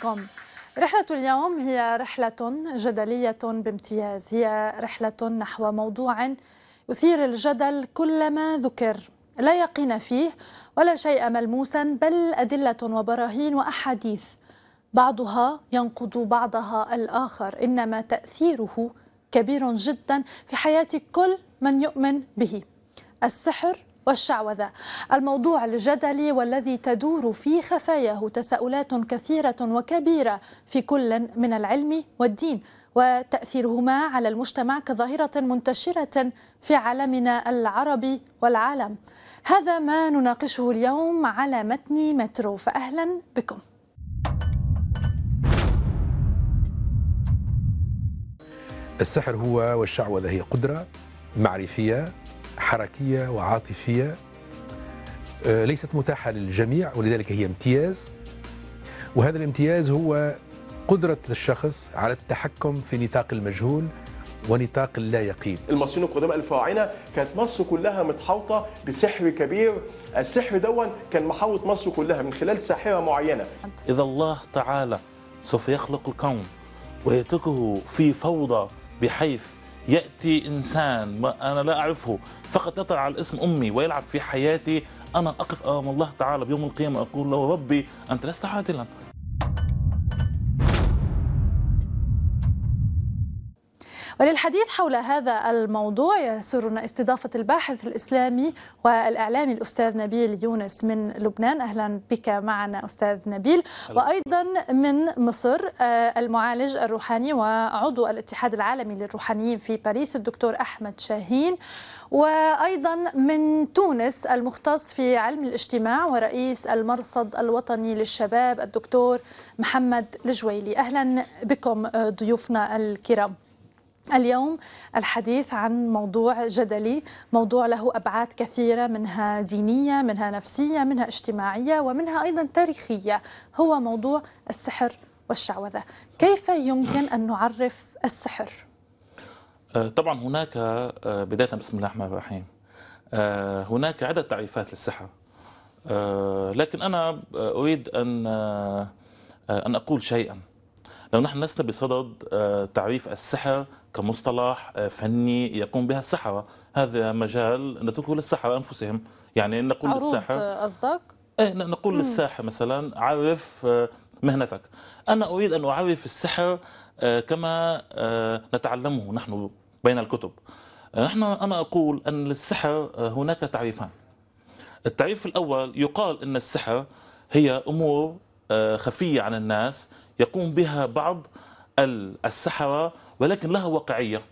بكم رحلة اليوم هي رحلة جدلية بامتياز هي رحلة نحو موضوع يثير الجدل كلما ذكر لا يقين فيه ولا شيء ملموسا بل أدلة وبراهين وأحاديث بعضها ينقض بعضها الآخر إنما تأثيره كبير جدا في حياة كل من يؤمن به السحر والشعوذة الموضوع الجدلي والذي تدور في خفاياه تساؤلات كثيرة وكبيرة في كل من العلم والدين وتأثيرهما على المجتمع كظاهرة منتشرة في عالمنا العربي والعالم هذا ما نناقشه اليوم على متن مترو فأهلا بكم السحر هو والشعوذة هي قدرة معرفية حركية وعاطفية آه، ليست متاحة للجميع ولذلك هي امتياز وهذا الامتياز هو قدرة الشخص على التحكم في نطاق المجهول ونطاق اللا يقين المصريين القدماء الفراعنه كانت مصر كلها متحوطه بسحر كبير السحر دون كان محوط مصر كلها من خلال ساحره معينه اذا الله تعالى سوف يخلق الكون ويتركه في فوضى بحيث يأتي إنسان ما أنا لا أعرفه فقط يطلع على اسم أمي ويلعب في حياتي أنا أقف أمام الله تعالى بيوم القيامة أقول له ربي أنت لست عادلا وللحديث حول هذا الموضوع يسرنا استضافة الباحث الإسلامي والإعلامي الأستاذ نبيل يونس من لبنان أهلا بك معنا أستاذ نبيل وأيضا من مصر آه، المعالج الروحاني وعضو الاتحاد العالمي للروحانيين في باريس الدكتور أحمد شاهين وأيضا من تونس المختص في علم الاجتماع ورئيس المرصد الوطني للشباب الدكتور محمد الجويلي أهلا بكم آه، ضيوفنا الكرام اليوم الحديث عن موضوع جدلي موضوع له أبعاد كثيرة منها دينية منها نفسية منها اجتماعية ومنها أيضا تاريخية هو موضوع السحر والشعوذة كيف يمكن أن نعرف السحر؟ آه، طبعا هناك آه، بداية بسم الله الرحمن الرحيم آه، هناك عدة تعريفات للسحر لكن أنا أريد أن أن أقول شيئا لو نحن لسنا بصدد تعريف السحر كمصطلح آه، فني يقوم بها السحرة هذا مجال نتركه للسحرة أنفسهم يعني نقول للساحر آه، قصدك؟ إيه نقول للساحر مثلا عرف آه، مهنتك أنا أريد أن أعرف السحر كما نتعلمه نحن بين الكتب نحن أنا أقول أن للسحر هناك تعريفان التعريف الأول يقال أن السحر هي أمور خفية عن الناس يقوم بها بعض السحرة ولكن لها واقعية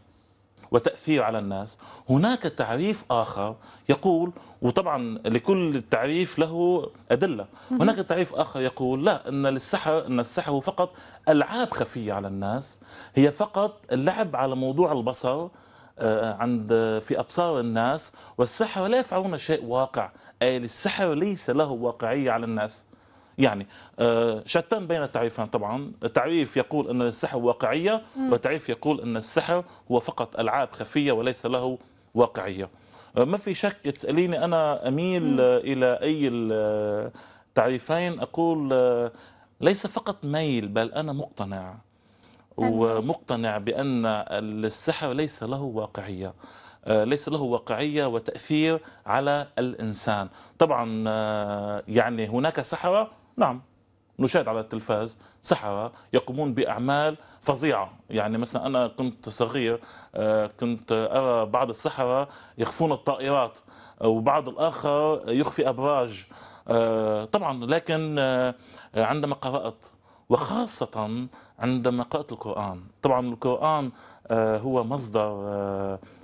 وتأثير على الناس هناك تعريف آخر يقول وطبعا لكل تعريف له أدلة هناك تعريف آخر يقول لا أن السحر أن السحر هو فقط ألعاب خفية على الناس هي فقط اللعب على موضوع البصر آه، عند في أبصار الناس والسحر لا يفعلون شيء واقع أي السحر ليس له واقعية على الناس يعني آه، شتان بين التعريفين طبعا تعريف يقول أن السحر واقعية وتعريف يقول أن السحر هو فقط ألعاب خفية وليس له واقعية آه، ما في شك تسأليني أنا أميل مم. إلى أي التعريفين آه، أقول ليس فقط ميل بل أنا مقتنع ومقتنع بأن السحر ليس له واقعية ليس له واقعية وتأثير على الإنسان طبعا يعني هناك سحرة نعم نشاهد على التلفاز سحرة يقومون بأعمال فظيعة يعني مثلا أنا كنت صغير آه، كنت أرى بعض السحرة يخفون الطائرات وبعض الآخر يخفي أبراج آه، طبعا لكن آه، عندما قرأت وخاصة عندما قرأت القرآن طبعا القرآن هو مصدر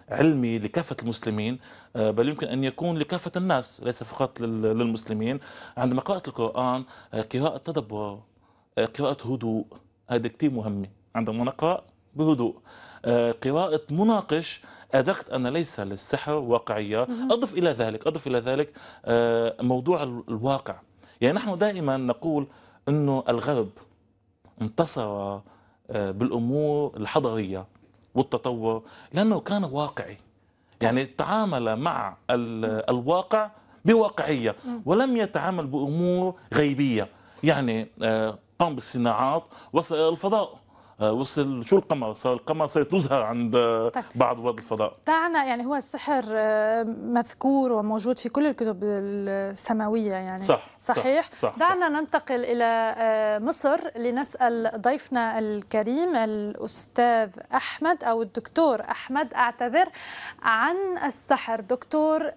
علمي لكافة المسلمين آه، بل يمكن أن يكون لكافة الناس ليس فقط للمسلمين عندما قرأت القرآن آه، قراءة تدبر آه، قراءة هدوء هذا كثير مهمة عندما نقرأ بهدوء قراءة مناقش أدركت أن ليس للسحر واقعية أضف إلى ذلك أضف إلى ذلك موضوع الواقع يعني نحن دائما نقول أنه الغرب انتصر بالأمور الحضريه والتطور لأنه كان واقعي يعني تعامل مع الواقع بواقعية ولم يتعامل بأمور غيبية يعني آه، قام بالصناعات والفضاء آه، وصل شو القمر صار القمر صارت تزهر عند آه، طيب. بعض رواد الفضاء دعنا يعني هو السحر آه، مذكور وموجود في كل الكتب السماويه يعني صح صحيح صح. صح. دعنا ننتقل الى مصر لنسال ضيفنا الكريم الاستاذ احمد او الدكتور احمد اعتذر عن السحر دكتور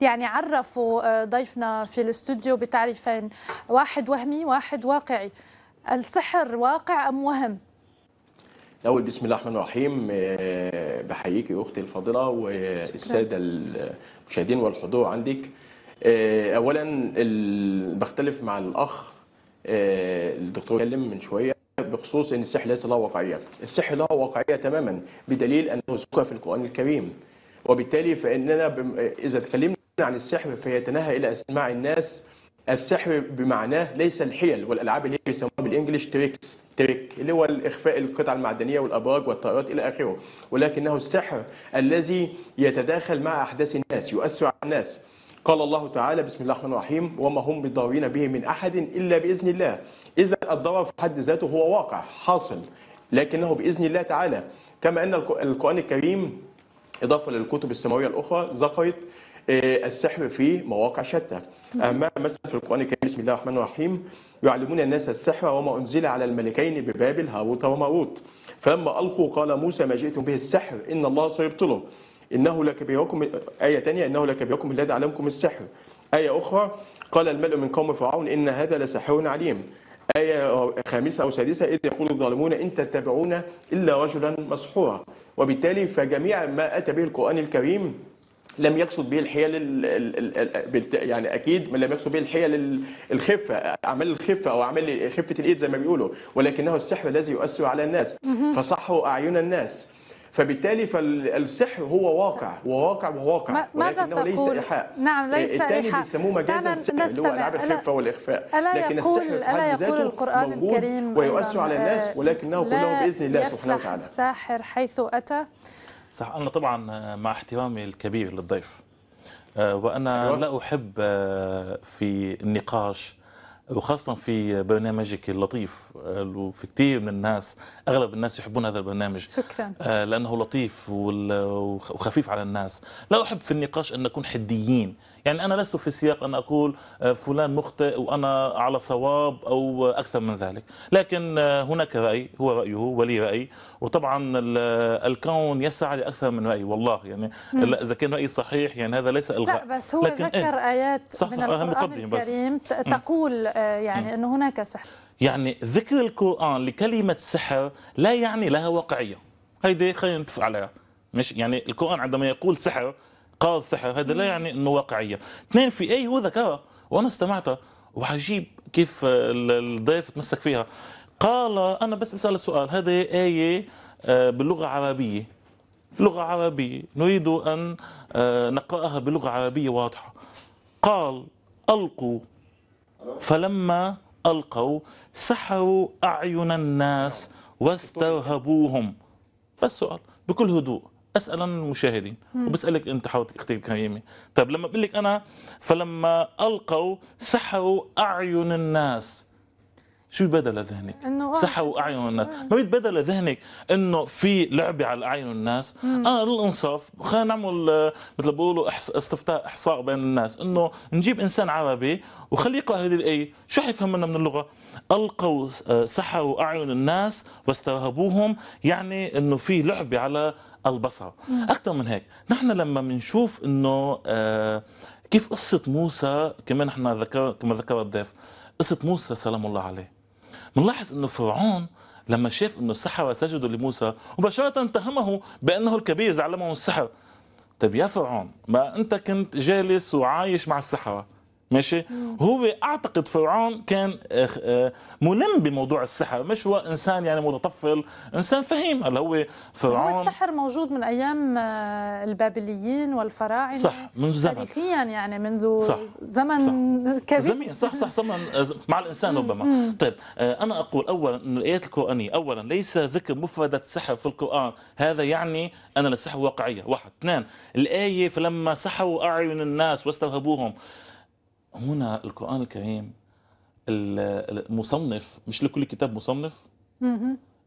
يعني عرفوا ضيفنا في الاستوديو بتعريفين واحد وهمي واحد واقعي السحر واقع أم وهم؟ الأول بسم الله الرحمن الرحيم آه، بحييك أختي الفاضلة والسادة المشاهدين والحضور عندك آه، أولا بختلف مع الأخ آه، الدكتور اتكلم من شوية بخصوص أن السحر ليس له واقعية السحر له واقعية تماما بدليل أنه ذكر في القرآن الكريم وبالتالي فإننا إذا تكلمنا عن السحر فيتناهى إلى أسماع الناس السحر بمعناه ليس الحيل والالعاب اللي بيسموها بالانجلش تريكس تريك اللي هو الاخفاء القطع المعدنيه والابراج والطائرات الى اخره ولكنه السحر الذي يتداخل مع احداث الناس يؤثر على الناس قال الله تعالى بسم الله الرحمن الرحيم وما هم بضارين به من احد الا باذن الله اذا الضرر في حد ذاته هو واقع حاصل لكنه باذن الله تعالى كما ان القران الكريم اضافه للكتب السماويه الاخرى ذكرت آه، السحر في مواقع شتى أما مثلا في القرآن الكريم بسم الله الرحمن الرحيم يعلمون الناس السحر وما أنزل على الملكين ببابل هاروت وماروت فلما ألقوا قال موسى ما جئتم به السحر إن الله سيبطله إنه لكبيركم آية ثانية إنه لكبيركم الذي علمكم السحر آية أخرى قال الملأ من قوم فرعون إن هذا لساحر عليم آية خامسة أو سادسة إذ يقول الظالمون إن تتبعون إلا رجلا مسحورا وبالتالي فجميع ما أتى به القرآن الكريم لم يقصد به الحيل يعني اكيد لم يقصد به الحيل الخفه اعمال الخفه او اعمال خفه الايد زي ما بيقولوا ولكنه السحر الذي يؤثر على الناس فصحوا اعين الناس فبالتالي فالسحر هو واقع وواقع وواقع ماذا تقول؟ ليس إيحاء نعم ليس إيه، إيحاء الثاني بيسموه مجازا السحر اللي هو ألعاب الخفة والإخفاء ألا لكن يقول السحر يقول القرآن الكريم ويؤثر على الناس ولكنه آه، كله بإذن الله سبحانه وتعالى لا يفلح الساحر حيث أتى صح أنا طبعا آه، مع احترامي الكبير للضيف آه، وأنا لا أحب آه، في النقاش وخاصة في برنامجك اللطيف وفي كثير من الناس أغلب الناس يحبون هذا البرنامج شكرا لأنه لطيف وخفيف على الناس لا أحب في النقاش أن نكون حديين يعني أنا لست في سياق أن أقول آه، فلان مخطئ وأنا على صواب أو أكثر من ذلك لكن آه، هناك رأي هو رأيه ولي رأي وطبعا الكون يسعى لأكثر من رأي والله يعني إذا كان رأي صحيح يعني هذا ليس إلغاء لا بس هو لكن إيه؟ ذكر إيه؟ آيات صح من صح القرآن الكريم بس. تقول آه، يعني أنه هناك سحر يعني ذكر القرآن لكلمة سحر لا يعني لها واقعية هيدي خلينا نتفق عليها مش يعني القرآن عندما يقول سحر قال سحر هذا لا يعني انه واقعيه اثنين في اي هو ذكرها وانا استمعتها وعجيب كيف الضيف تمسك فيها قال انا بس بسال السؤال هذه ايه آه، باللغه عربيه لغه عربيه نريد ان آه، نقراها بلغه عربيه واضحه قال القوا فلما القوا سحروا اعين الناس واسترهبوهم بس سؤال بكل هدوء اسال عن المشاهدين وبسالك انت حضرتك اختي الكريمه طيب لما بقول لك انا فلما القوا سحروا اعين الناس شو بدل ذهنك؟ انه سحوا اعين الناس، إيه. ما بيتبادل ذهنك انه في لعبه على اعين الناس، مم. انا آه، للانصاف خلينا نعمل مثل بيقولوا استفتاء احصاء بين الناس، انه نجيب انسان عربي وخليه يقرا هذه الايه، شو حيفهم منا من اللغه؟ القوا آه، سحروا اعين الناس واسترهبوهم، يعني انه في لعبه على البصر اكثر من هيك نحن لما بنشوف انه آه، كيف قصه موسى كمان نحن ذكر كما ذكر الضيف قصه موسى سلام الله عليه بنلاحظ انه فرعون لما شاف انه السحره سجدوا لموسى مباشره اتهمه بانه الكبير اللي علمهم السحر طيب يا فرعون ما انت كنت جالس وعايش مع السحره ماشي هو اعتقد فرعون كان آه، آه، ملم بموضوع السحر مش هو انسان يعني متطفل انسان فهيم هلا هو فرعون هو السحر موجود من ايام آه، البابليين والفراعنه صح من زمن تاريخيا يعني منذ صح زمن صح كبير زمين صح صح زمن مع الانسان ربما طيب انا اقول اولا ان الايات القرانيه اولا ليس ذكر مفردة سحر في القران هذا يعني ان السحر واقعيه واحد اثنين الايه فلما سحروا اعين الناس واسترهبوهم هنا القرآن الكريم المصنف مش لكل كتاب مصنف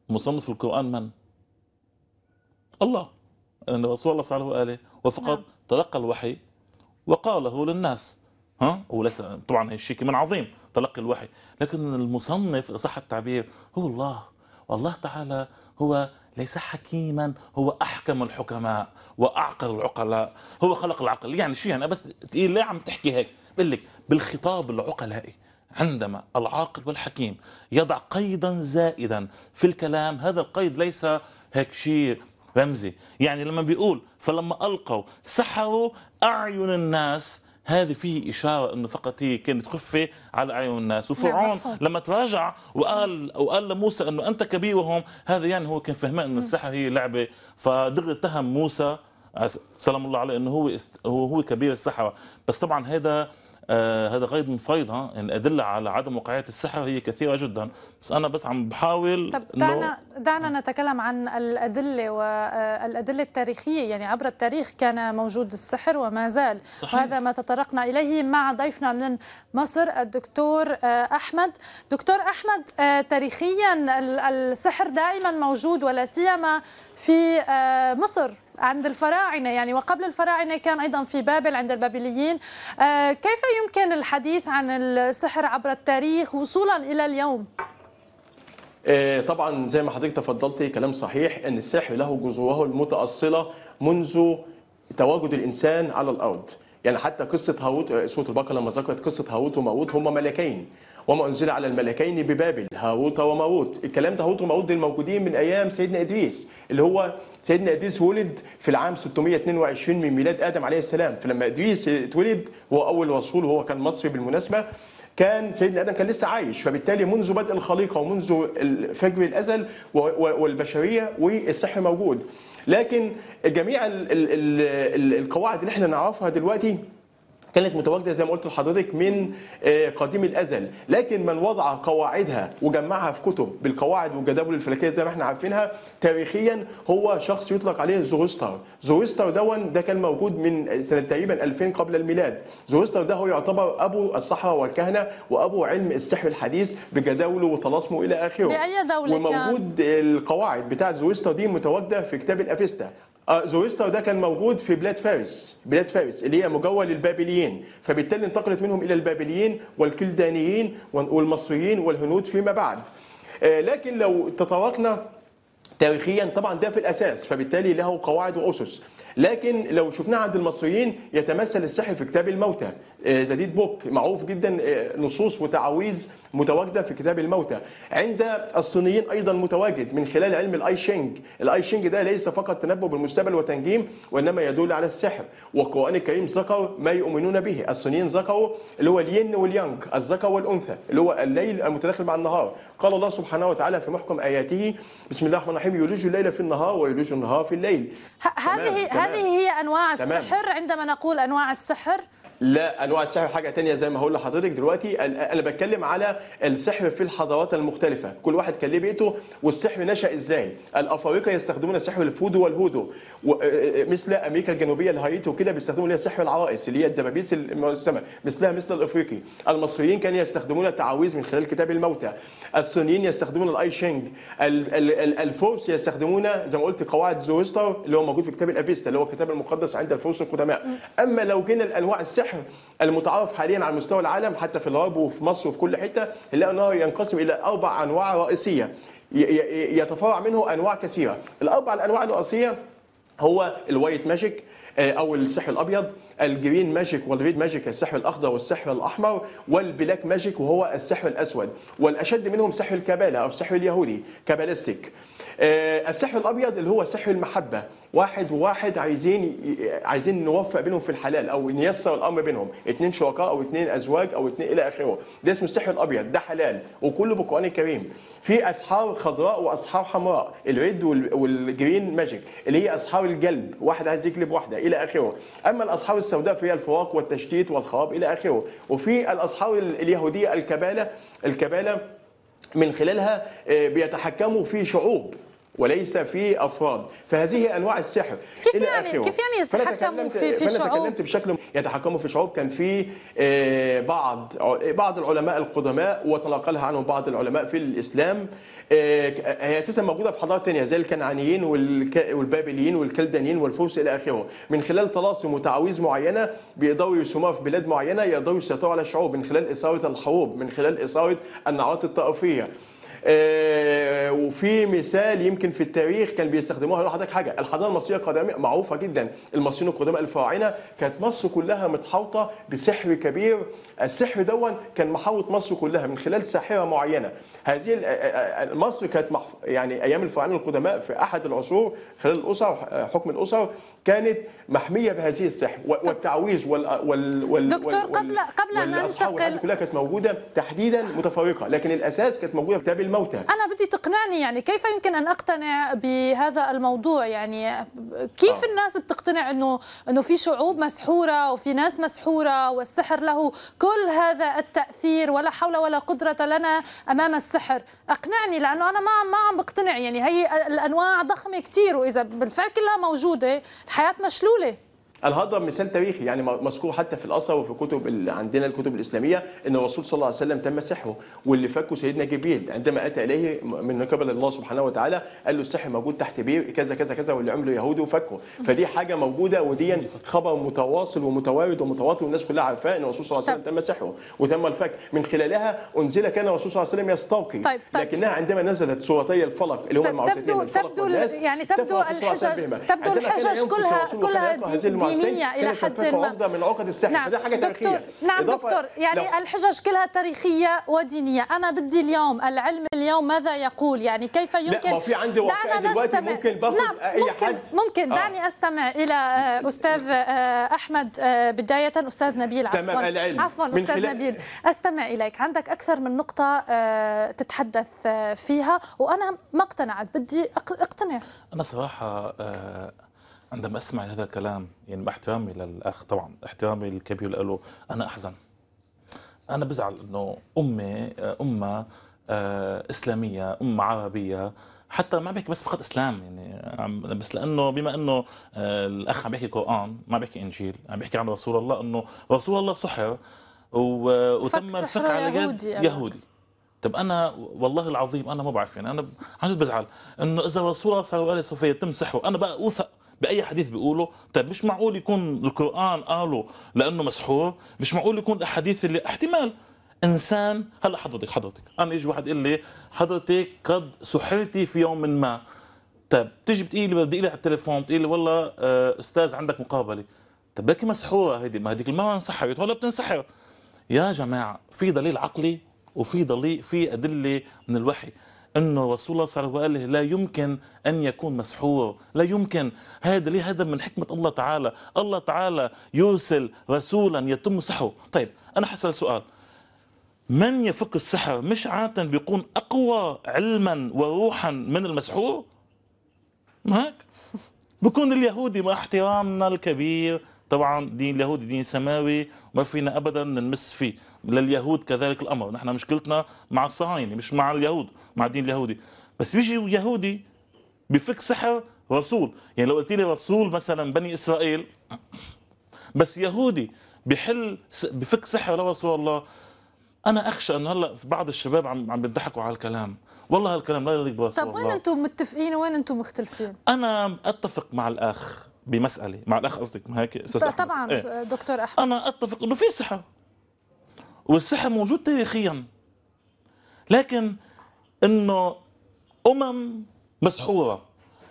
مصنف القرآن من؟ الله أن رسول الله صلى الله عليه وآله وفقط نعم. تلقى الوحي وقاله للناس ها وليس طبعا شيء كمان عظيم تلقي الوحي لكن المصنف صح التعبير هو الله والله تعالى هو ليس حكيما هو احكم الحكماء واعقل العقلاء هو خلق العقل يعني شو يعني بس ليه عم تحكي هيك بقول لك بالخطاب العقلائي عندما العاقل والحكيم يضع قيدا زائدا في الكلام هذا القيد ليس هيك شيء رمزي يعني لما بيقول فلما ألقوا سحروا أعين الناس هذه فيه إشارة أنه فقط هي كانت خفة على أعين الناس وفرعون لما تراجع وقال وقال لموسى أنه أنت كبيرهم هذا يعني هو كان فهمان انه السحر هي لعبة فدغري اتهم موسى سلام الله عليه انه هو هو كبير السحره بس طبعا هذا آه، هذا غير منفيض ها الادله يعني على عدم وقعيه السحر هي كثيره جدا بس انا بس عم بحاول طب دعنا دعنا نتكلم عن الادله والادله آه، التاريخيه يعني عبر التاريخ كان موجود السحر وما زال صحيح. وهذا ما تطرقنا اليه مع ضيفنا من مصر الدكتور آه، احمد دكتور احمد تاريخيا السحر دائما موجود ولا سيما في مصر عند الفراعنة يعني وقبل الفراعنة كان أيضا في بابل عند البابليين آه، كيف يمكن الحديث عن السحر عبر التاريخ وصولا إلى اليوم؟ آه، طبعا زي ما حضرتك تفضلتي كلام صحيح ان السحر له جذوره المتاصله منذ تواجد الانسان على الارض يعني حتى قصه هاروت آه، سوره البقره لما ذكرت قصه هاروت وماروت هما ملكين وما انزل على الملكين ببابل هاروت وماروت الكلام ده هاروت وماروت دول موجودين من ايام سيدنا ادريس اللي هو سيدنا ادريس ولد في العام 622 من ميلاد ادم عليه السلام فلما ادريس اتولد هو اول رسول وهو كان مصري بالمناسبه كان سيدنا ادم كان لسه عايش فبالتالي منذ بدء الخليقه ومنذ فجر الازل والبشريه والسحر موجود لكن جميع القواعد اللي احنا نعرفها دلوقتي كانت متواجده زي ما قلت لحضرتك من آه، قديم الازل لكن من وضع قواعدها وجمعها في كتب بالقواعد والجداول الفلكيه زي ما احنا عارفينها تاريخيا هو شخص يطلق عليه زوستر زوستر دون ده كان موجود من سنه تقريبا 2000 قبل الميلاد زوستر ده هو يعتبر ابو الصحراء والكهنه وابو علم السحر الحديث بجداوله وطلاسمه الى اخره باي دوله وموجود كان؟ القواعد بتاعه زوستر دي متواجده في كتاب الافيستا آه، زويستر ده كان موجود في بلاد فارس بلاد فارس اللي هي مجاوره للبابليين فبالتالي انتقلت منهم الى البابليين والكلدانيين والمصريين والهنود فيما بعد آه، لكن لو تطرقنا تاريخيا طبعا ده في الاساس فبالتالي له قواعد واسس لكن لو شفناه عند المصريين يتمثل السحر في كتاب الموتى آه، زديد بوك معروف جدا آه، نصوص وتعاويذ متواجده في كتاب الموتى عند الصينيين ايضا متواجد من خلال علم الاي شينج الاي شينج ده ليس فقط تنبؤ بالمستقبل وتنجيم وانما يدل على السحر والقران الكريم ذكر ما يؤمنون به الصينيين ذكروا اللي هو الين واليانج الذكر والانثى اللي هو الليل المتداخل مع النهار قال الله سبحانه وتعالى في محكم اياته بسم الله الرحمن الرحيم يولج الليل في النهار ويولج النهار في الليل هذه هذه هي انواع السحر عندما نقول انواع السحر لا انواع السحر حاجه تانية زي ما هقول لحضرتك دلوقتي انا بتكلم على السحر في الحضارات المختلفه كل واحد كان ليه بيته والسحر نشا ازاي الافارقه يستخدمون سحر الفودو والهودو آه، آه، مثل امريكا الجنوبيه الهايتي وكده بيستخدموا اللي هي سحر العرائس اللي هي الدبابيس المرسمه مثلها مثل الافريقي المصريين كانوا يستخدمون التعاويذ من خلال كتاب الموتى الصينيين يستخدمون الاي شينج الفرس يستخدمون زي ما قلت قواعد زوستر اللي هو موجود في كتاب الافيستا اللي هو الكتاب المقدس عند الفرس القدماء اما لو جينا الانواع السحر السحر المتعارف حاليا على مستوى العالم حتى في الغرب وفي مصر وفي كل حته نلاقي انه ينقسم الى اربع انواع رئيسيه يتفرع منه انواع كثيره الاربع الانواع الرئيسيه هو الوايت ماجيك آه، او السحر الابيض الجرين ماجيك والريد ماجيك السحر الاخضر والسحر الاحمر والبلاك ماجيك وهو السحر الاسود والاشد منهم سحر الكباله او السحر اليهودي كابالستيك آه، السحر الابيض اللي هو سحر المحبه واحد وواحد عايزين عايزين نوفق بينهم في الحلال او نيسر الامر بينهم اثنين شركاء او اثنين ازواج او اثنين الى اخره ده اسمه السحر الابيض ده حلال وكله بالقران الكريم في اسحار خضراء واسحار حمراء الريد والجرين ماجيك اللي هي اسحار الجلب واحد عايز يجلب واحده الى اخره اما الاسحار السوداء فهي الفراق والتشتيت والخراب الى اخره وفي الاسحار اليهوديه الكباله الكباله من خلالها آه، بيتحكموا في شعوب وليس في افراد فهذه انواع السحر كيف يعني كيف يعني يتحكموا في في شعوب تكلمت بشكل يتحكموا في شعوب كان في آه، بعض بعض العلماء القدماء وتناقلها عنهم بعض العلماء في الاسلام آه، هي اساسا موجوده في حضارات ثانيه زي الكنعانيين والبابليين والكلدانيين والفرس الى اخره من خلال طلاسم وتعاويذ معينه بيقدروا يرسموها في بلاد معينه يقدروا يسيطروا على الشعوب من خلال اثاره الحروب من خلال اثاره النعرات الطائفيه آه، وفي مثال يمكن في التاريخ كان بيستخدموها لحضرتك حاجه الحضاره المصريه القديمه معروفه جدا المصريين القدماء الفراعنه كانت مصر كلها متحوطه بسحر كبير السحر دون كان محوط مصر كلها من خلال ساحره معينه هذه آه، آه، مصر كانت يعني ايام الفراعنه القدماء في احد العصور خلال الاسر حكم الاسر كانت محميه بهذه السحب والتعويذ وال وال وال دكتور قبل قبل ان ننتقل كلها كانت موجوده تحديدا متفرقه لكن الاساس كانت موجوده في كتاب الموتى انا بدي تقنعني يعني كيف يمكن ان اقتنع بهذا الموضوع يعني كيف آه. الناس بتقتنع انه انه في شعوب مسحوره وفي ناس مسحوره والسحر له كل هذا التاثير ولا حول ولا قدره لنا امام السحر اقنعني لانه انا ما ما عم بقتنع يعني هي الانواع ضخمه كثير واذا بالفعل كلها موجوده الحياة مشلولة الهضم مثال تاريخي يعني مذكور حتى في الاثر وفي كتب اللي عندنا الكتب الاسلاميه ان الرسول صلى الله عليه وسلم تم سحره واللي فكه سيدنا جبريل عندما اتى اليه من قبل الله سبحانه وتعالى قال له السحر موجود تحت بير كذا كذا كذا واللي عمله يهودي وفكه فدي حاجه موجوده ودي خبر متواصل ومتوارد ومتواتر والناس كلها عارفاه ان الرسول صلى الله عليه وسلم تم سحره وتم الفك من خلالها انزل كان الرسول صلى الله عليه وسلم يستوقي طيب طيب لكنها عندما نزلت سورتي الفلق اللي هم طيب، المعوذتين الفلق تبدو يعني تبدو الحجج تبدو الحجج كلها كلها دي التسليميه الى حد ما عقده من عقد السحر نعم. حاجه تاريخيه دكتور نعم دكتور يعني لو... الحجج كلها تاريخيه ودينيه انا بدي اليوم العلم اليوم ماذا يقول يعني كيف يمكن لا ما في عندي وقت دلوقتي نستمع. ممكن باخد نعم. اي ممكن. حد ممكن آه. دعني استمع الى آه، استاذ آه، احمد آه، بدايه استاذ نبيل عفوا تمام العلم عفوا استاذ خلال... نبيل استمع اليك عندك اكثر من نقطه تتحدث فيها وانا ما اقتنعت بدي اقتنع انا صراحه عندما اسمع هذا الكلام يعني مع احترامي للأخ طبعا احترامي الكبير له أنا أحزن أنا بزعل إنه أمي أمة آه، إسلامية أمة عربية حتى ما بحكي بس فقط اسلام يعني بس لانه بما انه آه، الاخ عم بيحكي قران ما بيحكي انجيل عم بيحكي عن رسول الله انه رسول الله سحر وتم الفقه على يهودي, يهودي. طب انا والله العظيم انا ما بعرف يعني انا عن جد بزعل انه اذا رسول الله صلى الله عليه وسلم تم سحره انا بقى اوثق باي حديث بيقوله طيب مش معقول يكون القران قاله لانه مسحور مش معقول يكون الاحاديث اللي احتمال انسان هلا حضرتك حضرتك انا يجي واحد يقول لي حضرتك قد سحرتي في يوم ما طيب بتيجي بتقولي لي بدي على التليفون بتقولي لي والله آه، استاذ عندك مقابله طيب بلكي مسحوره هيدي ما هذيك المره انسحبت ولا بتنسحر يا جماعه في دليل عقلي وفي دليل في ادله من الوحي أنه رسول الله صلى الله عليه وآله لا يمكن أن يكون مسحور لا يمكن هذا ليه هذا من حكمة الله تعالى الله تعالى يرسل رسولا يتم سحره طيب أنا حسأل سؤال من يفك السحر مش عادة بيكون أقوى علما وروحا من المسحور ما هيك بكون اليهودي مع احترامنا الكبير طبعا دين اليهودي دين سماوي وما فينا ابدا نمس فيه لليهود كذلك الامر نحن مشكلتنا مع الصهاينه مش مع اليهود مع الدين اليهودي بس بيجي يهودي بفك سحر رسول يعني لو قلت لي رسول مثلا بني اسرائيل بس يهودي بحل بفك سحر لرسول الله انا اخشى انه هلا بعض الشباب عم عم بيضحكوا على الكلام والله هالكلام لا يليق برسول طب وين انتم متفقين وين انتم مختلفين انا اتفق مع الاخ بمساله مع الاخ قصدك هيك استاذ طبعا إيه؟ دكتور احمد انا اتفق انه في سحر والسحر موجود تاريخيا لكن انه امم مسحوره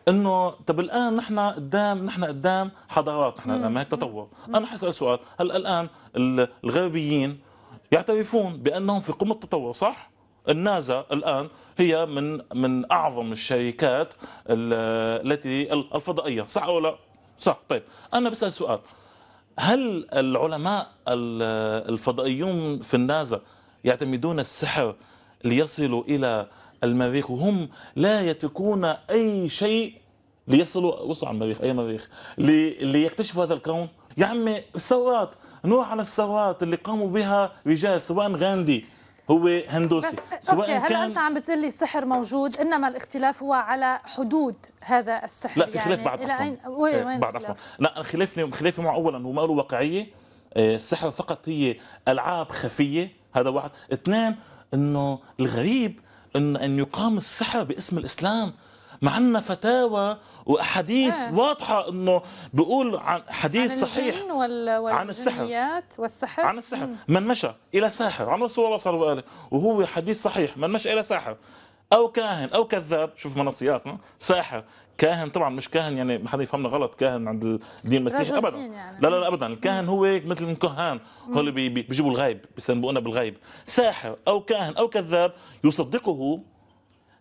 انه طب الان نحن قدام نحن قدام حضارات نحن امام هيك تطور انا حسأل سؤال هل الان الغربيين يعترفون بانهم في قمه التطور صح النازا الان هي من من اعظم الشركات التي الفضائيه صح او لا صح طيب انا بسال سؤال هل العلماء الفضائيون في النازا يعتمدون السحر ليصلوا إلى المريخ وهم لا يتركون أي شيء ليصلوا وصلوا على المريخ أي مريخ لي ليكتشفوا هذا الكون يا عمي الثورات نروح على الثورات اللي قاموا بها رجال سواء غاندي هو هندوسي سواء أوكي. هلا انت عم بتقول لي السحر موجود انما الاختلاف هو على حدود هذا السحر لا في خلاف يعني بعد الى اين وين, إيه، بعد عفوا لا خلافني خلافي معه اولا هو ما له واقعيه إيه، السحر فقط هي العاب خفيه هذا واحد اثنين انه الغريب ان ان يقام السحر باسم الاسلام مع ان فتاوى واحاديث آه. واضحه انه بيقول عن حديث عن صحيح وال... عن السحر والسحر عن السحر مم. من مشى الى ساحر عن رسول الله صلى الله عليه وهو حديث صحيح من مشى الى ساحر او كاهن او كذاب شوف منصياتنا ساحر كاهن طبعا مش كاهن يعني ما حدا يفهمنا غلط كاهن عند الدين المسيحي ابدا يعني. لا لا لا ابدا الكاهن هو مثل الكهان هو اللي بيجيبوا الغيب بيستنبؤنا بالغيب ساحر او كاهن او كذاب يصدقه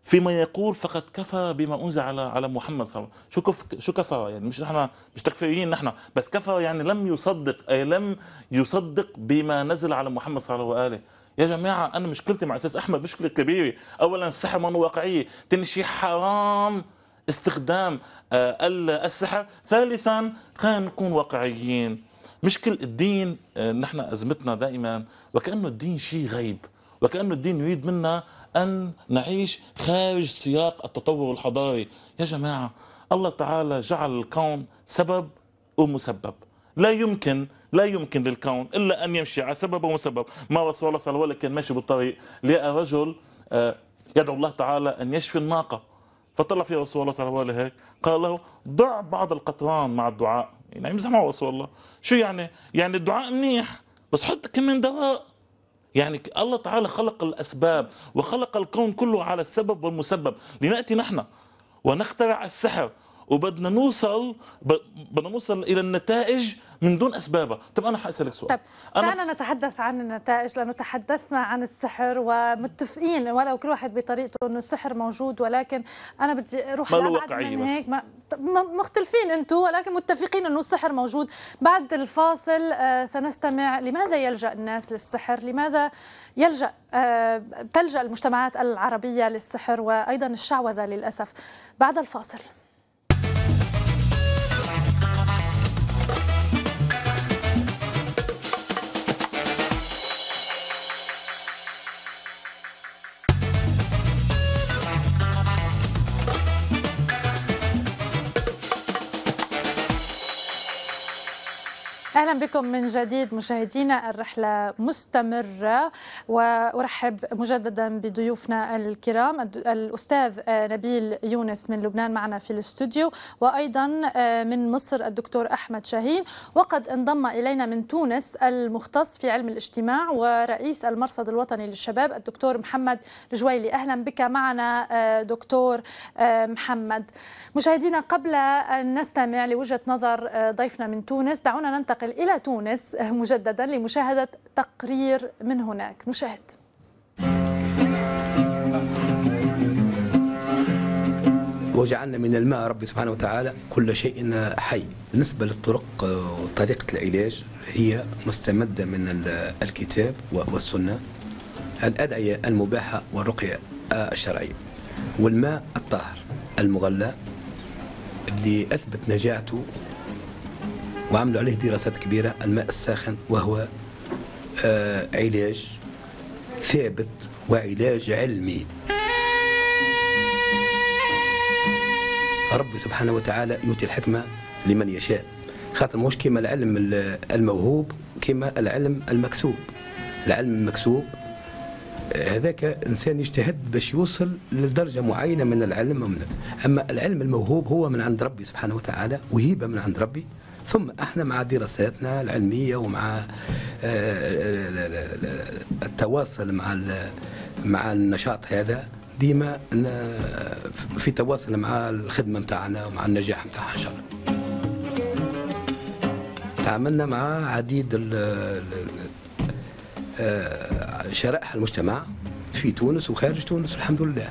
فيما يقول فقد كفر بما انزل على على محمد صلى الله عليه وسلم شو كف شو كفر يعني مش نحن مش تكفيريين نحن بس كفر يعني لم يصدق اي لم يصدق بما نزل على محمد صلى الله عليه واله يا جماعه انا مشكلتي مع استاذ احمد مشكله كبيره اولا السحر ما واقعيه تاني شيء حرام استخدام آه، السحر ثالثا خلينا نكون واقعيين مش كل الدين آه، نحن أزمتنا دائما وكأنه الدين شيء غيب وكأنه الدين يريد منا أن نعيش خارج سياق التطور الحضاري يا جماعة الله تعالى جعل الكون سبب ومسبب لا يمكن لا يمكن للكون الا ان يمشي على سبب ومسبب، ما رسول الله صلى الله عليه وسلم كان ماشي بالطريق لقى رجل آه، يدعو الله تعالى ان يشفي الناقه، فطلع فيها رسول الله صلى الله عليه وسلم قال له ضع بعض القطران مع الدعاء يعني يمزح معه رسول الله شو يعني يعني الدعاء منيح بس حط كمان دواء يعني الله تعالى خلق الأسباب وخلق الكون كله على السبب والمسبب لنأتي نحن ونخترع السحر وبدنا نوصل بدنا نوصل الى النتائج من دون اسبابها طب انا حاسالك سؤال طب أنا دعنا نتحدث عن النتائج لانه تحدثنا عن السحر ومتفقين ولو كل واحد بطريقته انه السحر موجود ولكن انا بدي اروح لابعد من بس. هيك ما مختلفين انتم ولكن متفقين انه السحر موجود بعد الفاصل آه، سنستمع لماذا يلجا الناس للسحر لماذا يلجا آه، تلجا المجتمعات العربيه للسحر وايضا الشعوذه للاسف بعد الفاصل اهلا بكم من جديد مشاهدينا الرحله مستمره وارحب مجددا بضيوفنا الكرام الاستاذ آه، نبيل يونس من لبنان معنا في الاستوديو وايضا آه، من مصر الدكتور احمد شاهين وقد انضم الينا من تونس المختص في علم الاجتماع ورئيس المرصد الوطني للشباب الدكتور محمد الجويلي اهلا بك معنا آه، دكتور محمد مشاهدينا قبل ان نستمع لوجهه نظر ضيفنا من تونس دعونا ننتقل ننتقل إلى تونس آه، مجددا لمشاهدة تقرير من هناك نشاهد وجعلنا من الماء ربي سبحانه وتعالى كل شيء حي بالنسبة للطرق وطريقة آه، العلاج هي مستمدة من الكتاب والسنة الأدعية المباحة والرقية الشرعية والماء الطاهر المغلى اللي أثبت نجاعته وعملوا عليه دراسات كبيرة الماء الساخن وهو آه علاج ثابت وعلاج علمي رب سبحانه وتعالى يؤتي الحكمة لمن يشاء خاطر مش كما العلم الموهوب كما العلم المكسوب العلم المكسوب هذاك انسان يجتهد باش يوصل لدرجه معينه من العلم ومن اما العلم الموهوب هو من عند ربي سبحانه وتعالى وهيبه من عند ربي ثم احنا مع دراساتنا العلميه ومع آه، التواصل مع مع النشاط هذا ديما في تواصل مع الخدمه نتاعنا ومع النجاح نتاعها ان شاء الله تعاملنا مع عديد آه، شرائح المجتمع في تونس وخارج تونس الحمد لله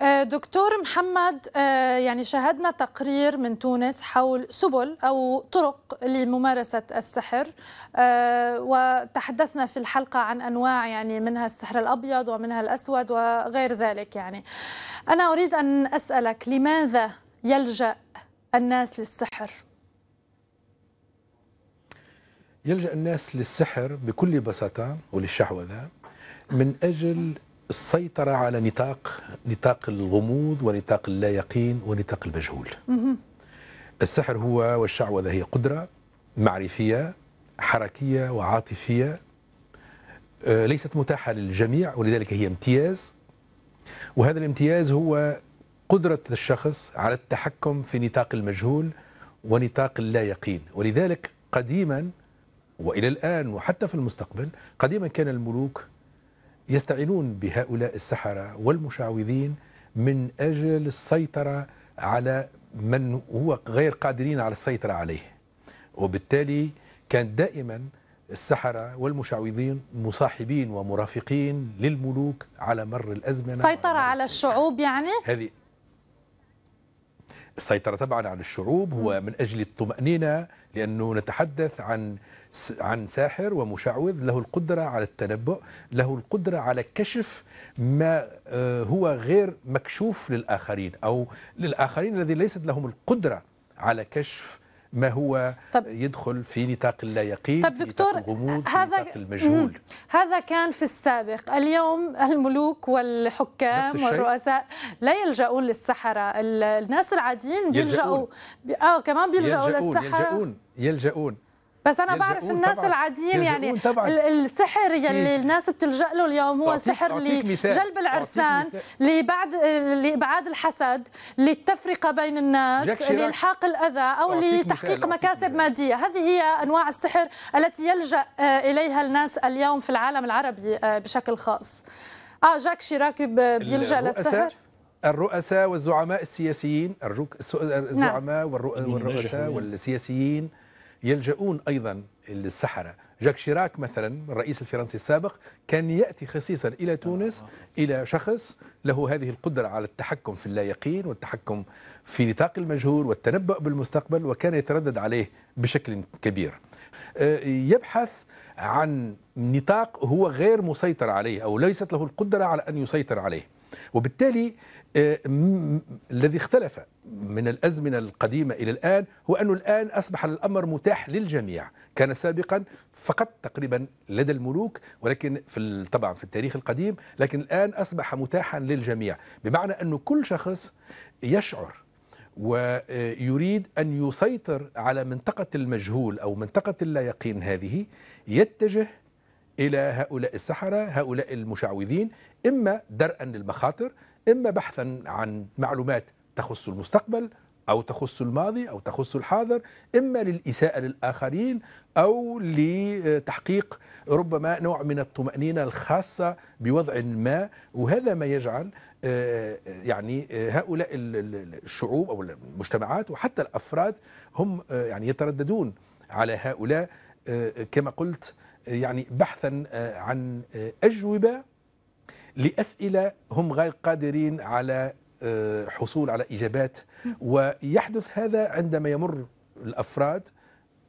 آه، دكتور محمد آه، يعني شاهدنا تقرير من تونس حول سبل او طرق لممارسه السحر آه، وتحدثنا في الحلقه عن انواع يعني منها السحر الابيض ومنها الاسود وغير ذلك يعني انا اريد ان اسالك لماذا يلجا الناس للسحر يلجا الناس للسحر بكل بساطه وللشعوذه من اجل السيطرة على نطاق نطاق الغموض ونطاق اللا يقين ونطاق المجهول السحر هو والشعوذة هي قدرة معرفية حركية وعاطفية آه، ليست متاحة للجميع ولذلك هي امتياز وهذا الامتياز هو قدرة الشخص على التحكم في نطاق المجهول ونطاق اللا يقين ولذلك قديما وإلى الآن وحتى في المستقبل قديما كان الملوك يستعينون بهؤلاء السحرة والمشعوذين من أجل السيطرة على من هو غير قادرين على السيطرة عليه وبالتالي كان دائما السحرة والمشعوذين مصاحبين ومرافقين للملوك على مر الأزمنة سيطرة على الشعوب يعني؟ هذه السيطرة طبعا على الشعوب هو من أجل الطمأنينة لأنه نتحدث عن عن ساحر ومشعوذ له القدرة على التنبؤ له القدرة على كشف ما آه، هو غير مكشوف للآخرين أو للآخرين الذي ليست لهم القدرة على كشف ما هو طب يدخل في نطاق اللا يقين طب دكتور في نطاق الغموض هذا في نطاق المجهول هذا كان في السابق اليوم الملوك والحكام والرؤساء لا يلجؤون للسحرة الناس العاديين بيلجؤوا اه كمان بيلجؤوا للسحرة يلجؤون يلجؤون بس انا بعرف الناس العاديين يعني السحر يلي يعني إيه. الناس بتلجا له اليوم هو سحر لجلب العرسان لبعد لابعاد الحسد للتفرقه بين الناس لالحاق الاذى او لتحقيق مكاسب ماديه هذه هي انواع السحر التي يلجا آه، اليها الناس اليوم في العالم العربي آه، بشكل خاص اه جاك شيراك بيلجا للسحر الرؤساء والزعماء السياسيين الزعماء نعم. والرؤساء والسياسيين يلجؤون أيضا للسحرة جاك شيراك مثلا الرئيس الفرنسي السابق كان يأتي خصيصا إلى تونس آه. إلى شخص له هذه القدرة على التحكم في اللايقين والتحكم في نطاق المجهول والتنبؤ بالمستقبل وكان يتردد عليه بشكل كبير آه، يبحث عن نطاق هو غير مسيطر عليه أو ليست له القدرة على أن يسيطر عليه وبالتالي آه، الذي اختلف من الأزمنة القديمة إلى الآن هو أنه الآن أصبح الأمر متاح للجميع كان سابقا فقط تقريبا لدى الملوك ولكن في طبعا في التاريخ القديم لكن الآن أصبح متاحا للجميع بمعنى أنه كل شخص يشعر ويريد أن يسيطر على منطقة المجهول أو منطقة اللا يقين هذه يتجه إلى هؤلاء السحرة هؤلاء المشعوذين إما درءا للمخاطر إما بحثا عن معلومات تخص المستقبل أو تخص الماضي أو تخص الحاضر إما للإساءة للآخرين أو لتحقيق ربما نوع من الطمأنينة الخاصة بوضع ما وهذا ما يجعل آه، يعني آه، هؤلاء الشعوب أو المجتمعات وحتى الأفراد هم آه، يعني يترددون على هؤلاء كما قلت يعني بحثا عن أجوبة لاسئله هم غير قادرين على آه، حصول على اجابات ويحدث هذا عندما يمر الافراد